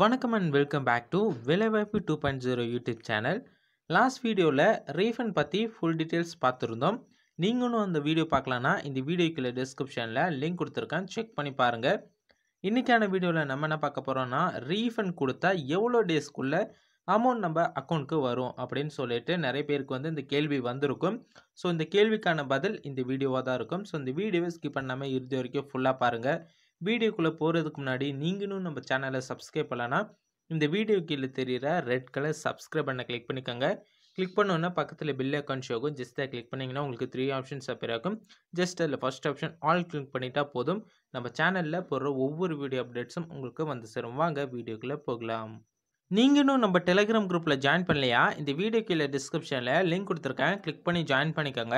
வணக்கம் and welcome back to Velaivaippu two point zero YouTube channel last வீடியோவில் refund பற்றி full details பார்த்துருந்தோம் நீங்களும் அந்த வீடியோ பார்க்கலான்னா இந்த வீடியோக்குள்ளே டிஸ்கிரிப்ஷனில் லிங்க் கொடுத்துருக்கேன் செக் பண்ணி பாருங்கள் இன்றைக்கான வீடியோவில் நம்ம என்ன பார்க்க போகிறோம்னா ரீஃபண்ட் கொடுத்தா எவ்வளோ டேஸ்க்குள்ளே அமௌண்ட் நம்ம அக்கௌண்ட்டுக்கு வரும் அப்படின்னு சொல்லிட்டு நிறைய பேருக்கு வந்து இந்த கேள்வி வந்திருக்கும் ஸோ இந்த கேள்விக்கான பதில் இந்த வீடியோவாக தான் இருக்கும் ஸோ இந்த வீடியோவை ஸ்கிப் பண்ணாமல் இறுதி வரைக்கும் ஃபுல்லாக பாருங்கள் வீடியோக்குள்ளே போகிறதுக்கு முன்னாடி நீங்களும் நம்ம சேனலை சப்ஸ்கிரைப் பண்ணலன்னா இந்த வீடியோ கீழே தெரிகிற ரெட் கலர் சப்ஸ்கிரைப் பண்ண கிளிக் பண்ணிக்கோங்க கிளிக் பண்ணோன்னா பக்கத்தில் பில் அக்கௌண்ட் ஷோக்கும் ஜஸ்ட்டாக கிளிக் பண்ணிங்கன்னா உங்களுக்கு த்ரீ ஆப்ஷன்ஸ் அப்பேர் ஆகும் ஜஸ்ட் அதில் ஃபஸ்ட் ஆப்ஷன் ஆல் கிளிக் பண்ணிட்டா போதும் நம்ம சேனலில் போடுற ஒவ்வொரு வீடியோ அப்டேட்ஸும் உங்களுக்கு வந்து சேரும் வாங்க வீடியோக்குள்ளே போகலாம் நீங்களும் நம்ம டெலிகிராம் குரூப்பில் ஜாயின் பண்ணலையா இந்த வீடியோ கீழே டிஸ்கிரிப்ஷனில் லிங்க் கொடுத்துருக்கேன் கிளிக் பண்ணி ஜாயின் பண்ணிக்கோங்க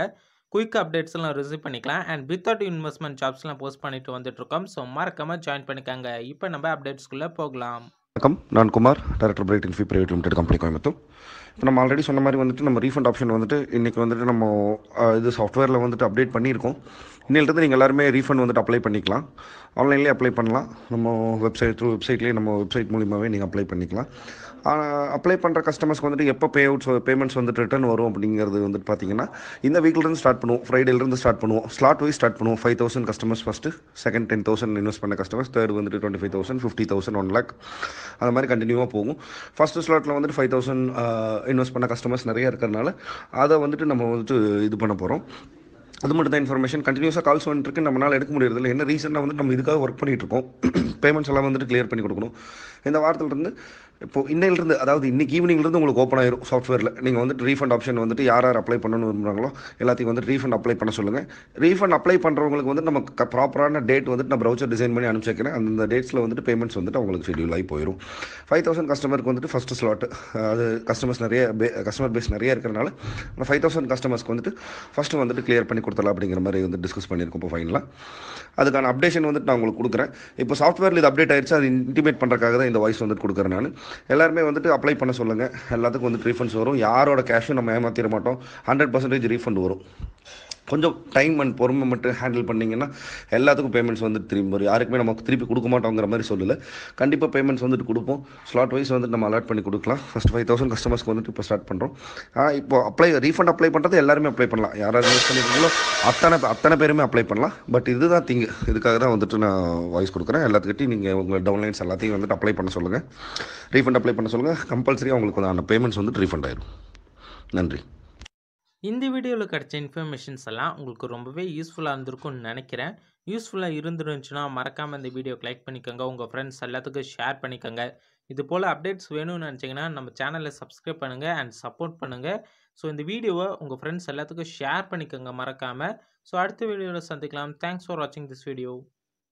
குயிக் அப்டேட்ஸ்லாம் ரிசீவ் பண்ணிக்கலாம் அண்ட் வித்தவுட் இன்வெஸ்ட்மெண்ட் ஜாப்ஸ்லாம் போஸ்ட் பண்ணிட்டு வந்துட்டுருக்கோம் ஸோ மறக்காமல் ஜாயின் பண்ணிக்காங்க இப்போ நம்ம அப்டேட்ஸ்குள்ளே போகலாம் வணக்கம் நான் Kumar director bright infi private limited company Coimbatore இப்போ நம்ம ஆல்ரெடி சொன்ன மாதிரி வந்துட்டு நம்ம ரீஃபண்ட் ஆப்ஷன் வந்துட்டு இன்றைக்கி வந்துட்டு நம்ம இது சாஃப்ட்வேரில் வந்துட்டு அப்டேட் பண்ணியிருக்கோம் இன்னிலிருந்து நீங்கள் எல்லாருமே ரீஃபண்ட் வந்துட்டு அப்ளை பண்ணிக்கலாம் ஆன்லைன்லேயே அப்ளை பண்ணலாம் நம்ம வெப்சைட் த்ரூ வெப்சைட்லேயே நம்ம வெப்சைட் மூலியமாகவே நீங்கள் அப்ளை பண்ணிக்கலாம் அப்ளை பண்ணுற கஸ்டமர்ஸ்க்கு வந்துட்டு எப்போ பே அவுட்ஸ் பேமெண்ட்ஸ் வந்துட்டு ரிட்டர்ன் வரும் அப்படிங்கிறது வந்துட்டு பார்த்தீங்கன்னா இந்த வீக்லேருந்து ஸ்டார்ட் பண்ணுவோம் ஃப்ரைடேலேருந்து ஸ்டார்ட் பண்ணுவோம் ஸ்லாட் வைஸ் ஸ்டார்ட் பண்ணுவோம் five thousand customers first second ten thousand invest பண்ண கஸ்டமர்ஸ் தேர்ட் வந்துட்டு twenty five thousand fifty thousand one lakh அந்த மாதிரி கண்டினியூவாக போகும் ஃபஸ்ட்டு ஸ்லாட்டில் வந்துட்டு ஃபைவ் தௌசண்ட் இன்வெஸ்ட் பண்ண கஸ்டமர்ஸ் நிறைய இருக்கிறனால அதை வந்துட்டு நம்ம வந்துட்டு இது பண்ண போகிறோம் அது மட்டும் தான் இன்ஃபர்மேஷன் கண்டினியூஸாக கால்ஸ் வந்துட்டு நம்மளால் எடுக்க இல்லை என்ன ரீசெண்டாக வந்துட்டு நம்ம இதுக்காக ஒர்க் பண்ணிகிட்டு இருக்கோம் பேமெண்ட்ஸ் எல்லாம் வந்துட்டு கிளியர் பண்ணி கொடுக்கணும் இந்த வாரத்துலேருந்து இப்போ இன்னையிலிருந்து அதாவது இன்னைக்கு ஈவினிங்லேருந்து உங்களுக்கு ஓப்பன் ஆயிரும் சாஃப்ட்வேரில் நீங்கள் வந்துட்டு ரீஃபண்ட் ஆப்ஷன் வந்துட்டு யார் யார் அப்ளை பண்ணணும்னு விரும்புகிறாங்களோ எல்லாத்தையும் வந்து ரீஃபண்ட் அப்ளை பண்ண சொல்லுங்கள் ரீஃபண்ட் அப்ளை பண்ணுறவங்களுக்கு வந்து நம்ம ப்ராப்பரான டேட் வந்துட்டு நான் ப்ரௌச்சர் டிசைன் பண்ணி அனுப்பிச்சு வைக்கிறேன் அந்த டேட்ஸில் வந்துட்டு பேமெண்ட்ஸ் வந்துட்டு அவங்களுக்கு ஷெடியூல் ஆகி போயிடும் ஃபைவ் தௌசண்ட் கஸ்டமருக்கு வந்துட்டு ஃபஸ்ட்டு ஸ்லாட் அது கஸ்டமர்ஸ் நிறைய கஸ்டமர் பேஸ் நிறைய இருக்கிறனால நம்ம ஃபைவ் தௌசண்ட் கஸ்டமர்ஸ்க்கு வந்துட்டு ஃபஸ்ட்டு வந்துட்டு கிளியர் பண்ணி கொடுத்தலாம் அப்படிங்கிற மாதிரி வந்து டிஸ்கஸ் பண்ணியிருக்கோம் இப்போ ஃபைனலாக அதுக்கான அப்டேஷன் வந்துட்டு நான் உங்களுக்கு கொடுக்குறேன் இப்போ சாஃப்ட்வேரில் இது அப்டேட் ஆயிடுச்சு அது இன்டிமேட் பண்ணுறதுக்காக தான் இந்த வாய்ஸ் வந்துட்டு கொடுக்குறேன் நான் எல்லாருமே வந்துட்டு அப்ளை பண்ண சொல்லுங்கள் எல்லாத்துக்கும் வந்துட்டு ரீஃபண்ட்ஸ் வரும் யாரோட கேஷும் நம்ம ஏமாற்றிட மாட்டோம் ஹண்ட்ரட் பர்சன்டேஜ் ரீஃபண்ட் வரும் கொஞ்சம் டைம் அண்ட் பொறுமை மட்டும் ஹேண்டில் பண்ணிங்கன்னா எல்லாத்துக்கும் பேமெண்ட்ஸ் வந்துட்டு திரும்பி வரும் யாருக்குமே நமக்கு திருப்பி கொடுக்க மாட்டோங்கிற மாதிரி சொல்லலை கண்டிப்பாக பேமெண்ட்ஸ் வந்துட்டு கொடுப்போம் ஸ்லாட் வைஸ் வந்துட்டு நம்ம அலாட் பண்ணி கொடுக்கலாம் ஃபஸ்ட் ஃபைவ் தௌசண்ட் கஸ்டமர்ஸ்க்கு வந்துட்டு இப்போ ஸ்டார்ட் பண்ணுறோம் இப்போ அப்ளை ரீஃபண்ட் அப்ளை பண்ணுறது எல்லாருமே அப்ளை பண்ணலாம் யாராவது யூஸ் பண்ணியிருக்கீங்களோ அத்தனை அத்தனை பேருமே அப்ளை பண்ணலாம் பட் இதுதான் திங்கு இதுக்காக தான் வந்துட்டு நான் வாய்ஸ் கொடுக்குறேன் எல்லாத்துக்கிட்டையும் நீங்கள் உங்கள் டவுன்லைன்ஸ் எல்லாத்தையும் வந்துட்டு அப்ளை பண்ண சொல்லுங்கள் ரீஃபண்ட் அப்ளை பண்ண சொல்லுங்கள் கம்பல்சரியாக உங்களுக்கு அந்த பேமெண்ட்ஸ் வந்துட்டு ரீஃபண்ட் ஆயிடும் நன்றி இந்த வீடியோவில் கிடச்ச இன்ஃபர்மேஷன்ஸ் எல்லாம் உங்களுக்கு ரொம்பவே யூஸ்ஃபுல்லாக இருந்திருக்கும்னு நினைக்கிறேன் யூஸ்ஃபுல்லாக இருந்துருந்துச்சுன்னா மறக்காமல் இந்த வீடியோக்கு லைக் பண்ணிக்கோங்க உங்கள் ஃப்ரெண்ட்ஸ் எல்லாத்துக்கும் ஷேர் பண்ணிக்கோங்க இது போல் அப்டேட்ஸ் வேணும்னு நினச்சிங்கன்னா நம்ம சேனலை சப்ஸ்கிரைப் பண்ணுங்கள் அண்ட் சப்போர்ட் பண்ணுங்கள் ஸோ இந்த வீடியோவை உங்கள் ஃப்ரெண்ட்ஸ் எல்லாத்துக்கும் ஷேர் பண்ணிக்கோங்க மறக்காமல் ஸோ அடுத்த வீடியோவில் சந்திக்கலாம் தேங்க்ஸ் ஃபார் வாட்சிங் திஸ் வீடியோ